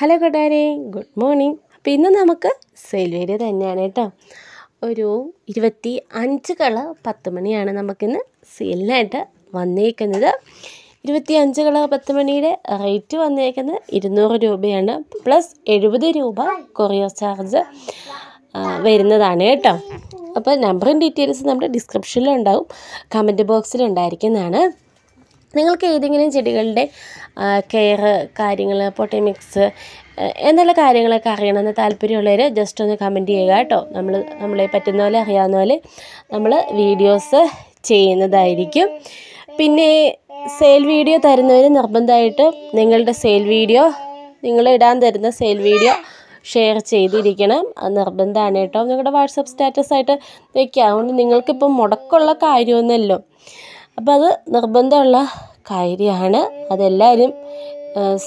hello കൂട്ടുകാരെ good morning അപ്പോൾ ഇന്ന് നമുക്ക് സെൽവേര് തന്നെയാണ് കേട്ടോ ഒരു ഇരുപത്തി അഞ്ച് കള പത്ത് മണിയാണ് നമുക്കിന്ന് സെയിലിനായിട്ട് വന്നേക്കുന്നത് ഇരുപത്തി അഞ്ച് കള പത്ത് മണിയുടെ റേറ്റ് വന്നേക്കുന്നത് ഇരുന്നൂറ് രൂപയാണ് പ്ലസ് എഴുപത് രൂപ കൊറിയർ ചാർജ് വരുന്നതാണ് കേട്ടോ അപ്പോൾ നമ്പറും ഡീറ്റെയിൽസ് നമ്മുടെ ഡിസ്ക്രിപ്ഷനിലുണ്ടാവും കമൻറ്റ് ബോക്സിലുണ്ടായിരിക്കുന്നതാണ് നിങ്ങൾക്ക് ഏതെങ്കിലും ചെടികളുടെ കെയർ കാര്യങ്ങൾ പൊട്ടമിക്സ് എന്നുള്ള കാര്യങ്ങളൊക്കെ അറിയണമെന്ന് താല്പര്യമുള്ളവർ ജസ്റ്റ് ഒന്ന് കമൻറ്റ് ചെയ്യുക കേട്ടോ നമ്മൾ നമ്മളെ പറ്റുന്ന പോലെ അറിയാവുന്ന പോലെ നമ്മൾ വീഡിയോസ് ചെയ്യുന്നതായിരിക്കും പിന്നെ സെയിൽ വീഡിയോ തരുന്നവർ നിർബന്ധമായിട്ട് നിങ്ങളുടെ സെയിൽ വീഡിയോ നിങ്ങൾ ഇടാൻ തരുന്ന സെയിൽ വീഡിയോ ഷെയർ ചെയ്തിരിക്കണം അത് നിർബന്ധമാണ് കേട്ടോ നിങ്ങളുടെ വാട്സപ്പ് സ്റ്റാറ്റസ് ആയിട്ട് വയ്ക്കുക അതുകൊണ്ട് നിങ്ങൾക്കിപ്പം മുടക്കമുള്ള കാര്യമൊന്നുമല്ലോ അപ്പോൾ അത് നിർബന്ധമുള്ള കാര്യമാണ് അതെല്ലാവരും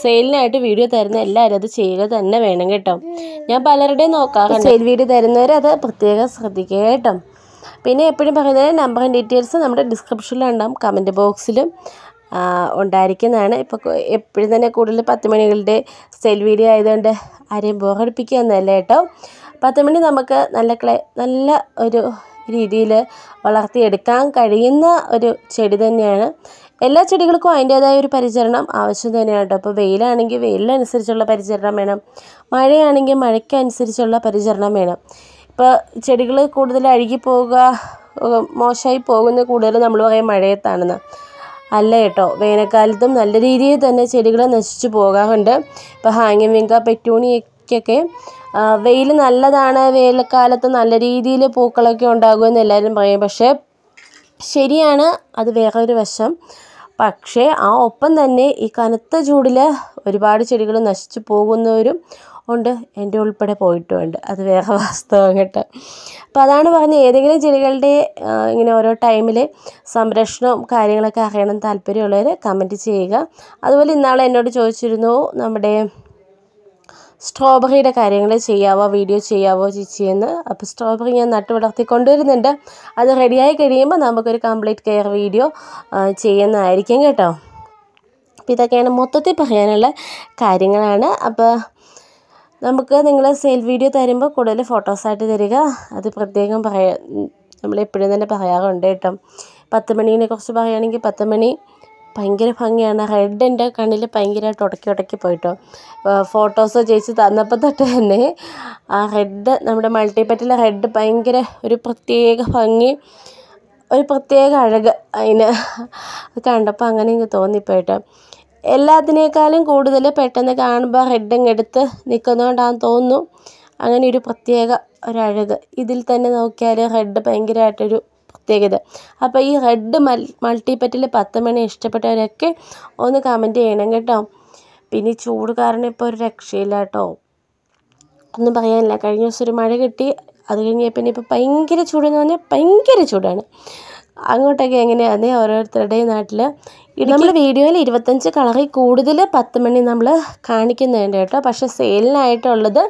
സെയിലിനായിട്ട് വീഡിയോ തരുന്ന എല്ലാവരും അത് ചെയ്യുക തന്നെ വേണം കേട്ടോ ഞാൻ പലരുടെയും നോക്കാറുണ്ട് സെയിൽ വീഡിയോ തരുന്നവർ അത് പ്രത്യേകം ശ്രദ്ധിക്കുക കേട്ടോ പിന്നെ എപ്പോഴും പറയുന്നത് നമ്പറും ഡീറ്റെയിൽസ് നമ്മുടെ ഡിസ്ക്രിപ്ഷനിലുണ്ടാകും കമൻറ്റ് ബോക്സിലും ഉണ്ടായിരിക്കുന്നതാണ് ഇപ്പോൾ എപ്പോഴും തന്നെ കൂടുതൽ പത്ത് മണികളുടെ സെയിൽ വീഡിയോ ആയതുകൊണ്ട് ആരെയും ബോറടിപ്പിക്കുക എന്നല്ല കേട്ടോ പത്ത് മണി നമുക്ക് നല്ല ക്ലേ നല്ല ഒരു രീതിയിൽ വളർത്തിയെടുക്കാൻ കഴിയുന്ന ഒരു ചെടി തന്നെയാണ് എല്ലാ ചെടികൾക്കും അതിൻ്റേതായ ഒരു പരിചരണം ആവശ്യം തന്നെയാണ് കേട്ടോ അപ്പോൾ വെയിലാണെങ്കിൽ വെയിലിനനുസരിച്ചുള്ള പരിചരണം വേണം മഴയാണെങ്കിൽ മഴയ്ക്കനുസരിച്ചുള്ള പരിചരണം വേണം ഇപ്പോൾ ചെടികൾ കൂടുതൽ അഴുകി പോവുക മോശമായി പോകുന്ന കൂടുതൽ നമ്മൾ പറയാം മഴയത്താണെന്ന് അല്ല കേട്ടോ വേനൽക്കാലത്തും നല്ല രീതിയിൽ തന്നെ ചെടികൾ നശിച്ചു പോകാറുണ്ട് ഇപ്പോൾ ഹാങ്ങിങ് വിങ്ക പെറ്റൂണിയൊക്കെ ചെടിക്കൊക്കെ വെയിൽ നല്ലതാണ് വേനൽക്കാലത്ത് നല്ല രീതിയിൽ പൂക്കളൊക്കെ ഉണ്ടാകുമെന്ന് എല്ലാവരും പറയും പക്ഷേ ശരിയാണ് അത് വേറൊരു വശം പക്ഷേ ആ ഒപ്പം തന്നെ ഈ കനത്ത ചൂടിൽ ഒരുപാട് ചെടികൾ നശിച്ചു പോകുന്നവരും ഉണ്ട് എൻ്റെ ഉൾപ്പെടെ പോയിട്ടുമുണ്ട് അത് വേറെ വാസ്തവം കേട്ടോ അപ്പോൾ അതാണ് പറഞ്ഞ ഏതെങ്കിലും ചെടികളുടെ ഇങ്ങനെ ഓരോ ടൈമിൽ സംരക്ഷണവും കാര്യങ്ങളൊക്കെ അറിയണം താല്പര്യമുള്ളവർ കമൻറ്റ് ചെയ്യുക അതുപോലെ ഇന്നാൾ എന്നോട് ചോദിച്ചിരുന്നു നമ്മുടെ സ്ട്രോബെറിയുടെ കാര്യങ്ങൾ ചെയ്യാവോ വീഡിയോ ചെയ്യാവോ ചേച്ചിയെന്ന് അപ്പോൾ സ്ട്രോബെറി ഞാൻ നട്ടു വളർത്തി കൊണ്ടുവരുന്നുണ്ട് അത് റെഡിയായി കഴിയുമ്പോൾ നമുക്കൊരു കംപ്ലീറ്റ് കെയർ വീഡിയോ ചെയ്യുന്നതായിരിക്കും കേട്ടോ അപ്പോൾ ഇതൊക്കെയാണ് മൊത്തത്തിൽ പറയാനുള്ള കാര്യങ്ങളാണ് അപ്പോൾ നമുക്ക് നിങ്ങൾ സെയിൽ വീഡിയോ തരുമ്പോൾ കൂടുതൽ ഫോട്ടോസായിട്ട് തരിക അത് പ്രത്യേകം പറയാ നമ്മളെപ്പോഴും തന്നെ പറയാറുണ്ട് കേട്ടോ പത്ത് മണീനെ കുറിച്ച് പറയുകയാണെങ്കിൽ പത്ത് മണി ഭയങ്കര ഭംഗിയാണ് റെഡ് എൻ്റെ കണ്ണിൽ ഭയങ്കരമായിട്ട് ഉടക്കി ഉടക്കി പോയിട്ടോ ഫോട്ടോസ് ചേച്ചി തന്നപ്പോൾ തൊട്ട് തന്നെ ആ റെഡ് നമ്മുടെ മൾട്ടിപ്പറ്റിലെ റെഡ് ഭയങ്കര ഒരു പ്രത്യേക ഭംഗി ഒരു പ്രത്യേക അഴക് അതിന് കണ്ടപ്പോൾ അങ്ങനെ എനിക്ക് തോന്നിപ്പോയിട്ടോ എല്ലാത്തിനേക്കാളും കൂടുതൽ പെട്ടെന്ന് കാണുമ്പോൾ റെഡും എടുത്ത് നിൽക്കുന്നതുകൊണ്ടാണെന്ന് തോന്നുന്നു അങ്ങനെ ഒരു പ്രത്യേക ഒരഴക് ഇതിൽ തന്നെ നോക്കിയാൽ റെഡ് ഭയങ്കരമായിട്ടൊരു പ്രത്യേകത അപ്പോൾ ഈ റെഡ് മൽ മൾട്ടിപ്പറ്റിൽ പത്ത് മണി ഇഷ്ടപ്പെട്ടവരൊക്കെ ഒന്ന് കമൻറ്റ് ചെയ്യണം കേട്ടോ പിന്നെ ചൂട് കാരണം ഇപ്പോൾ ഒരു രക്ഷയില്ല കേട്ടോ ഒന്നും പറയാനില്ല കഴിഞ്ഞ ദിവസം ഒരു മഴ കിട്ടി അത് കഴിഞ്ഞാൽ പിന്നെ ഇപ്പോൾ ഭയങ്കര ചൂടെന്ന് പറഞ്ഞാൽ ഭയങ്കര ചൂടാണ് അങ്ങോട്ടൊക്കെ എങ്ങനെയാണ് ഓരോരുത്തരുടെയും നാട്ടിൽ നമ്മൾ വീഡിയോയിൽ ഇരുപത്തഞ്ച് കളറിൽ കൂടുതൽ പത്ത് മണി നമ്മൾ കാണിക്കുന്നുണ്ട് കേട്ടോ പക്ഷെ സെയിലിനായിട്ടുള്ളത്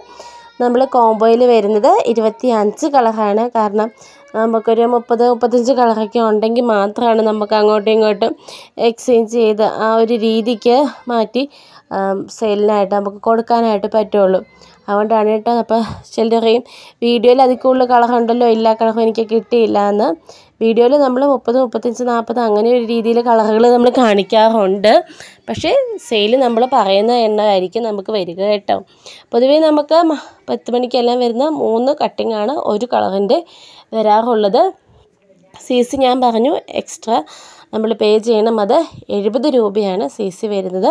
നമ്മൾ കോംബോയിൽ വരുന്നത് ഇരുപത്തി അഞ്ച് കളറാണ് കാരണം നമുക്കൊരു മുപ്പത് മുപ്പത്തഞ്ച് കളറൊക്കെ ഉണ്ടെങ്കിൽ മാത്രമാണ് നമുക്ക് അങ്ങോട്ടും ഇങ്ങോട്ടും എക്സ്ചേഞ്ച് ചെയ്ത് ആ ഒരു രീതിക്ക് മാറ്റി സെയിലിനായിട്ട് നമുക്ക് കൊടുക്കാനായിട്ട് പറ്റുള്ളൂ അതുകൊണ്ടാണ് കേട്ടോ അപ്പോൾ ചിലരെയും വീഡിയോയിൽ അതിൽ കൂടുതൽ കളറുണ്ടല്ലോ എല്ലാ കളറും എനിക്ക് കിട്ടിയില്ല എന്ന് വീഡിയോയിൽ നമ്മൾ മുപ്പത് മുപ്പത്തഞ്ച് നാൽപ്പത് അങ്ങനെ ഒരു രീതിയിൽ കളറുകൾ നമ്മൾ കാണിക്കാറുണ്ട് പക്ഷേ സെയിൽ നമ്മൾ പറയുന്ന എണ്ണമായിരിക്കും നമുക്ക് വരിക കേട്ടോ പൊതുവേ നമുക്ക് പത്ത് മണിക്കെല്ലാം വരുന്ന മൂന്ന് കട്ടിങ്ങാണ് ഒരു കളറിൻ്റെ വരാ ചെയ്യാറുള്ളത് സി സി ഞാൻ പറഞ്ഞു എക്സ്ട്രാ നമ്മൾ പേ ചെയ്യണം അത് എഴുപത് രൂപയാണ് സി സി വരുന്നത്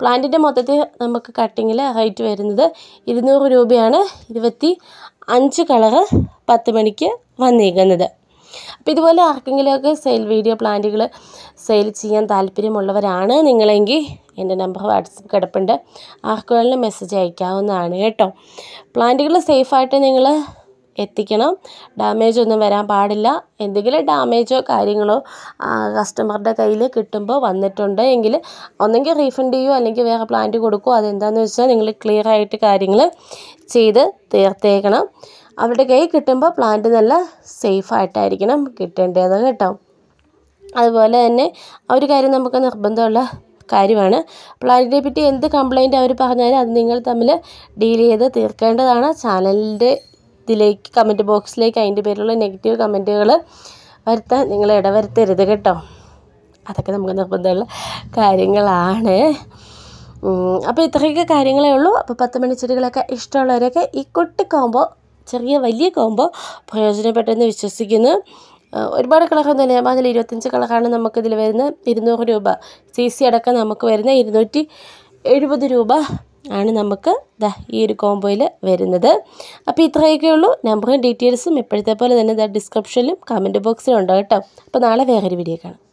പ്ലാന്റിൻ്റെ മൊത്തത്തിൽ നമുക്ക് കട്ടിങ്ങിൽ ഹൈറ്റ് വരുന്നത് ഇരുന്നൂറ് രൂപയാണ് ഇരുപത്തി അഞ്ച് കളറ് പത്ത് മണിക്ക് വന്നേക്കുന്നത് അപ്പോൾ ഇതുപോലെ ആർക്കെങ്കിലുമൊക്കെ സെയിൽ വീഡിയോ പ്ലാന്റുകൾ സെയിൽ ചെയ്യാൻ താല്പര്യമുള്ളവരാണ് നിങ്ങളെങ്കിൽ എൻ്റെ നമ്പർ വാട്സപ്പ് കിടപ്പുണ്ട് ആർക്കുകളിൽ മെസ്സേജ് അയക്കാവുന്നതാണ് കേട്ടോ പ്ലാന്റുകൾ സേഫായിട്ട് നിങ്ങൾ എത്തിക്കണം ഡാമേജ് ഒന്നും വരാൻ പാടില്ല എന്തെങ്കിലും ഡാമേജോ കാര്യങ്ങളോ കസ്റ്റമറുടെ കയ്യിൽ കിട്ടുമ്പോൾ വന്നിട്ടുണ്ട് എങ്കിൽ ഒന്നെങ്കിൽ റീഫണ്ട് ചെയ്യുമോ അല്ലെങ്കിൽ വേറെ പ്ലാന്റ് കൊടുക്കുമോ അതെന്താണെന്ന് വെച്ചാൽ നിങ്ങൾ ക്ലിയർ ആയിട്ട് കാര്യങ്ങൾ ചെയ്ത് തീർത്തേക്കണം അവരുടെ കയ്യിൽ കിട്ടുമ്പോൾ പ്ലാന്റ് നല്ല സേഫായിട്ടായിരിക്കണം കിട്ടേണ്ടത് കേട്ടോ അതുപോലെ തന്നെ ആ ഒരു കാര്യം നമുക്ക് നിർബന്ധമുള്ള കാര്യമാണ് പ്ലാന്റിനെ പറ്റി എന്ത് കംപ്ലയിൻ്റ് അവർ പറഞ്ഞാലും അത് നിങ്ങൾ തമ്മിൽ ഡീൽ ചെയ്ത് തീർക്കേണ്ടതാണ് ചാനലിൻ്റെ ഇതിലേക്ക് കമൻറ്റ് ബോക്സിലേക്ക് അതിൻ്റെ പേരിലുള്ള നെഗറ്റീവ് കമൻറ്റുകൾ വരുത്താൻ നിങ്ങൾ ഇടവരുത്തരുത് കേട്ടോ അതൊക്കെ നമുക്ക് നിർബന്ധമുള്ള കാര്യങ്ങളാണ് അപ്പോൾ ഇത്രയൊക്കെ കാര്യങ്ങളേ ഉള്ളൂ അപ്പോൾ പത്ത് മണി ചെടികളൊക്കെ ഇഷ്ടമുള്ളവരൊക്കെ ഈ കുട്ടി കോമ്പോ ചെറിയ വലിയ കോമ്പോ പ്രയോജനപ്പെട്ടെന്ന് വിശ്വസിക്കുന്നു ഒരുപാട് കളറൊന്നും ഇല്ല ഞാൻ ഇരുപത്തഞ്ച് കളറാണ് നമുക്കിതിൽ വരുന്നത് ഇരുന്നൂറ് രൂപ സി സി അടക്കം നമുക്ക് വരുന്ന ഇരുന്നൂറ്റി എഴുപത് രൂപ ആണ് നമുക്ക് ഈ ഒരു കോംബോയിൽ വരുന്നത് അപ്പോൾ ഇത്രയൊക്കെ ഉള്ളൂ നമ്പറും ഡീറ്റെയിൽസും ഇപ്പോഴത്തെ പോലെ തന്നെ ദാ ഡിസ്ക്രിപ്ഷനിലും കമൻറ്റ് ബോക്സിലും ഉണ്ടോ കേട്ടോ അപ്പോൾ നാളെ വേറൊരു വീഡിയോ കാണാം